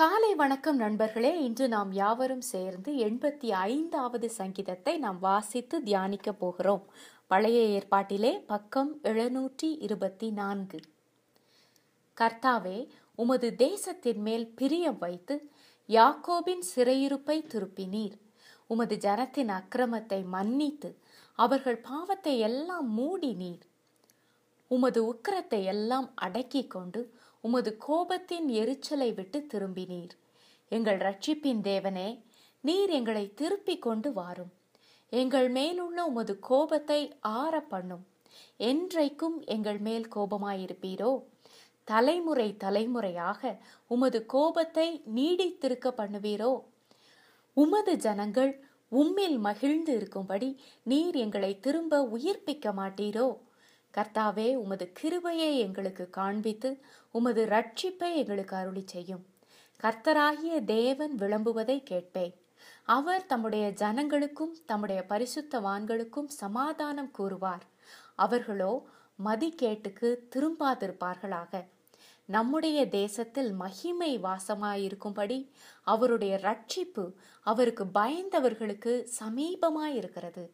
காலை வணக்கம் நண்பர்களே இன்று நாம் யாவரும் சேர்ந்து எண்பத்தி ஐந்தாவது சங்கீதத்தை நாம் வாசித்து தியானிக்க போகிறோம் பழைய ஏற்பாட்டிலே பக்கம் எழுநூற்றி இருபத்தி நான்கு கர்த்தாவே உமது தேசத்தின் மேல் பிரியம் வைத்து யாக்கோபின் சிறையிருப்பை திருப்பினீர் உமது ஜனத்தின் அக்கிரமத்தை மன்னித்து அவர்கள் பாவத்தை எல்லாம் மூடினீர் உமது உக்கரத்தை எல்லாம் அடக்கி கொண்டு உமது கோபத்தின் எரிச்சலை விட்டு திரும்பினீர் எங்கள் ரட்சிப்பின் தேவனே நீர் எங்களை திருப்பி கொண்டு வாரும் எங்கள் மேலுள்ள உமது கோபத்தை ஆற பண்ணும் என்றைக்கும் எங்கள் மேல் கோபமாயிருப்பீரோ தலைமுறை தலைமுறையாக உமது கோபத்தை நீடித்திருக்க பண்ணுவீரோ உமது ஜனங்கள் உம்மில் மகிழ்ந்து இருக்கும்படி நீர் எங்களை திரும்ப உயிர்ப்பிக்க மாட்டீரோ கர்த்தாவே உமது கிருபையை எங்களுக்கு காண்பித்து உமது ரட்சிப்பை எங்களுக்கு அருளி செய்யும் கர்த்தராகிய தேவன் விளம்புவதை கேட்பேன் அவர் தம்முடைய ஜனங்களுக்கும் தம்முடைய பரிசுத்தவான்களுக்கும் சமாதானம் கூறுவார் அவர்களோ மதிக்கேட்டுக்கு திரும்பாதிருப்பார்களாக நம்முடைய தேசத்தில் மகிமை வாசமாயிருக்கும்படி அவருடைய ரட்சிப்பு அவருக்கு பயந்தவர்களுக்கு சமீபமாயிருக்கிறது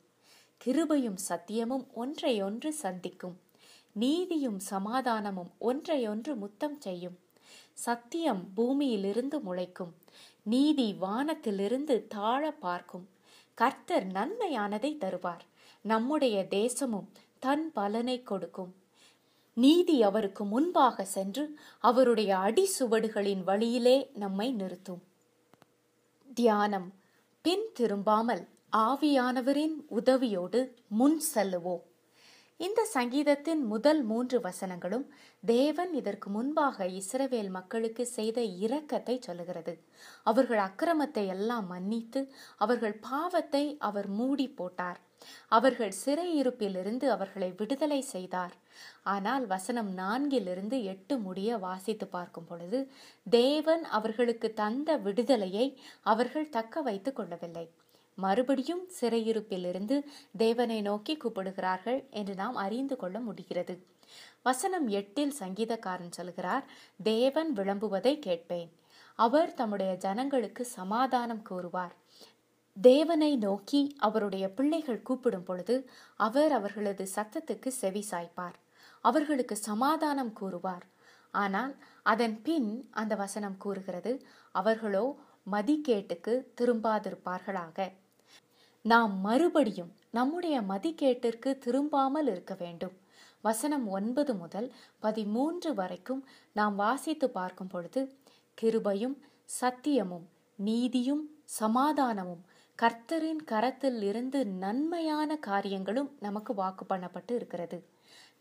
கிருபையும் சத்தியமும் ஒன்றையொன்று சந்திக்கும் நீதியும் சமாதானமும் ஒன்றையொன்று முத்தம் செய்யும் சத்தியம் பூமியிலிருந்து முளைக்கும் நீதி வானத்திலிருந்து தாழ பார்க்கும் கர்த்தர் நன்மையானதை தருவார் நம்முடைய தேசமும் தன் பலனை கொடுக்கும் நீதி அவருக்கு முன்பாக சென்று அவருடைய அடிசுவடுகளின் வழியிலே நம்மை நிறுத்தும் தியானம் பின் திரும்பாமல் ஆவியானவரின் உதவியோடு முன் செல்லுவோம் இந்த சங்கீதத்தின் முதல் மூன்று வசனங்களும் தேவன் இதற்கு முன்பாக இஸ்ரவேல் மக்களுக்கு செய்த இரக்கத்தை சொல்லுகிறது அவர்கள் அக்கிரமத்தை எல்லாம் மன்னித்து அவர்கள் பாவத்தை அவர் மூடி போட்டார் அவர்கள் சிறையிருப்பிலிருந்து அவர்களை விடுதலை செய்தார் ஆனால் வசனம் நான்கிலிருந்து எட்டு முடிய வாசித்து பார்க்கும் பொழுது தேவன் அவர்களுக்கு தந்த விடுதலையை அவர்கள் தக்க வைத்துக் கொள்ளவில்லை மறுபடியும் சிறையிருப்பிலிருந்து தேவனை நோக்கி கூப்பிடுகிறார்கள் என்று நாம் அறிந்து கொள்ள முடிகிறது வசனம் எட்டில் சங்கீதக்காரன் சொல்கிறார் தேவன் விளம்புவதை கேட்பேன் அவர் தம்முடைய ஜனங்களுக்கு சமாதானம் கூறுவார் தேவனை நோக்கி அவருடைய பிள்ளைகள் கூப்பிடும் பொழுது அவர் அவர்களது சத்தத்துக்கு செவி சாய்ப்பார் அவர்களுக்கு சமாதானம் கூறுவார் ஆனால் அதன் பின் அந்த வசனம் கூறுகிறது அவர்களோ மதிக்கேட்டுக்கு திரும்பாதிருப்பார்களாக நாம் மறுபடியும் நம்முடைய மதிக்கேட்டிற்கு திரும்பாமல் இருக்க வேண்டும் வசனம் ஒன்பது முதல் பதிமூன்று வரைக்கும் நாம் வாசித்து பார்க்கும் பொழுது கிருபையும் சத்தியமும் நீதியும் சமாதானமும் கர்த்தரின் கரத்தில் இருந்து நன்மையான காரியங்களும் நமக்கு வாக்கு பண்ணப்பட்டு இருக்கிறது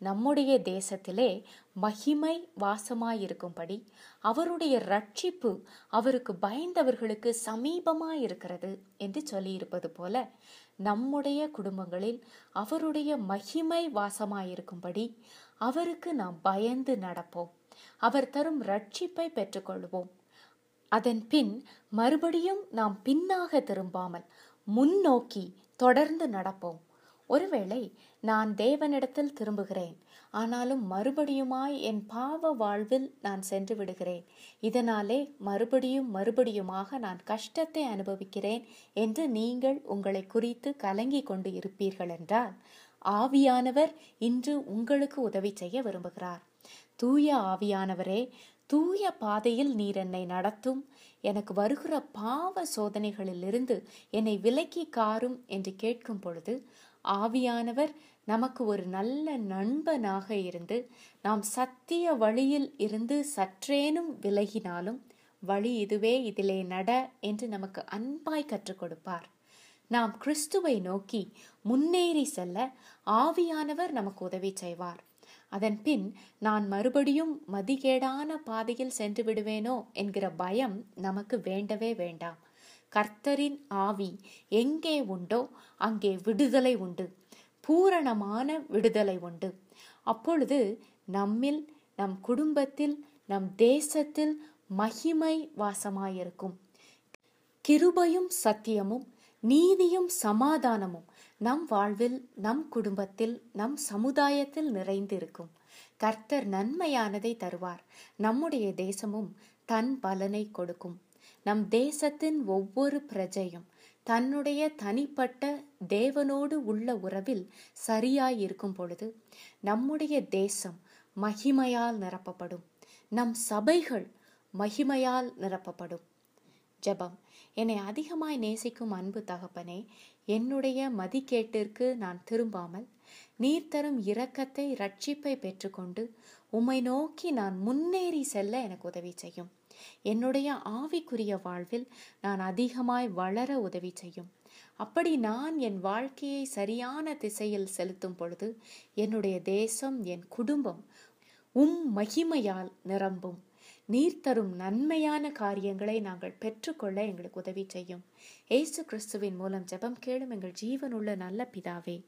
நம்முடைய தேசத்திலே மகிமை வாசமாயிருக்கும்படி அவருடைய ரட்சிப்பு அவருக்கு பயந்தவர்களுக்கு சமீபமாயிருக்கிறது என்று சொல்லியிருப்பது போல நம்முடைய குடும்பங்களில் அவருடைய மகிமை வாசமாயிருக்கும்படி அவருக்கு நாம் பயந்து நடப்போம் அவர் தரும் ரட்சிப்பை பெற்றுக்கொள்வோம் அதன் பின் மறுபடியும் நாம் பின்னாக திரும்பாமல் முன்னோக்கி தொடர்ந்து நடப்போம் ஒருவேளை நான் தேவனிடத்தில் திரும்புகிறேன் ஆனாலும் மறுபடியுமாய் என் பாவ வாழ்வில் நான் சென்று விடுகிறேன் இதனாலே மறுபடியும் மறுபடியுமாக நான் கஷ்டத்தை அனுபவிக்கிறேன் என்று நீங்கள் உங்களை குறித்து கலங்கி கொண்டு இருப்பீர்கள் என்றால் ஆவியானவர் இன்று உங்களுக்கு உதவி செய்ய விரும்புகிறார் தூய ஆவியானவரே தூய பாதையில் நீர் என்னை நடத்தும் எனக்கு வருகிற பாவ சோதனைகளிலிருந்து என்னை விலக்கி காரும் என்று கேட்கும் பொழுது ஆவியானவர் நமக்கு ஒரு நல்ல நண்பனாக இருந்து நாம் சத்திய வழியில் இருந்து சற்றேனும் விலகினாலும் வழி இதுவே இதிலே நட என்று நமக்கு அன்பாய் கற்றுக் கொடுப்பார் நாம் கிறிஸ்துவை நோக்கி முன்னேறி செல்ல ஆவியானவர் நமக்கு உதவி செய்வார் அதன் பின் நான் மறுபடியும் மதிகேடான பாதையில் சென்று விடுவேனோ என்கிற பயம் நமக்கு வேண்டவே வேண்டாம் கர்த்தரின் ஆவி எங்கே உண்டோ அங்கே விடுதலை உண்டு பூரணமான விடுதலை உண்டு அப்பொழுது நம்மில் நம் குடும்பத்தில் நம் தேசத்தில் மகிமை வாசமாயிருக்கும் கிருபையும் சத்தியமும் நீதியும் சமாதானமும் நம் வாழ்வில் நம் குடும்பத்தில் நம் சமுதாயத்தில் நிறைந்திருக்கும் கர்த்தர் நன்மையானதை தருவார் நம்முடைய தேசமும் தன் பலனை கொடுக்கும் நம் தேசத்தின் ஒவ்வொரு பிரஜையும் தன்னுடைய தனிப்பட்ட தேவனோடு உள்ள உறவில் சரியாயிருக்கும் பொழுது நம்முடைய தேசம் மகிமையால் நிரப்பப்படும் நம் சபைகள் மகிமையால் நிரப்பப்படும் ஜபம் என்னை அதிகமாய் நேசிக்கும் அன்பு தகப்பனே என்னுடைய மதிக்கேட்டிற்கு நான் திரும்பாமல் நீர் தரும் இரக்கத்தை ரட்சிப்பை பெற்றுக்கொண்டு உம்மை நோக்கி நான் முன்னேறி செல்ல எனக்கு உதவி செய்யும் என்னுடைய ஆவிக்குரிய வாழ்வில் நான் அதிகமாய் வளர உதவி செய்யும் அப்படி நான் என் வாழ்க்கையை சரியான திசையில் செலுத்தும் பொழுது என்னுடைய தேசம் என் குடும்பம் உம் மகிமையால் நிரம்பும் நீர் தரும் நன்மையான காரியங்களை நாங்கள் பெற்றுக்கொள்ள எங்களுக்கு உதவி செய்யும் ஏசு கிறிஸ்துவின் மூலம் ஜெபம் கேளும் எங்கள் ஜீவனுள்ள நல்ல பிதாவே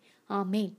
ஆமேன்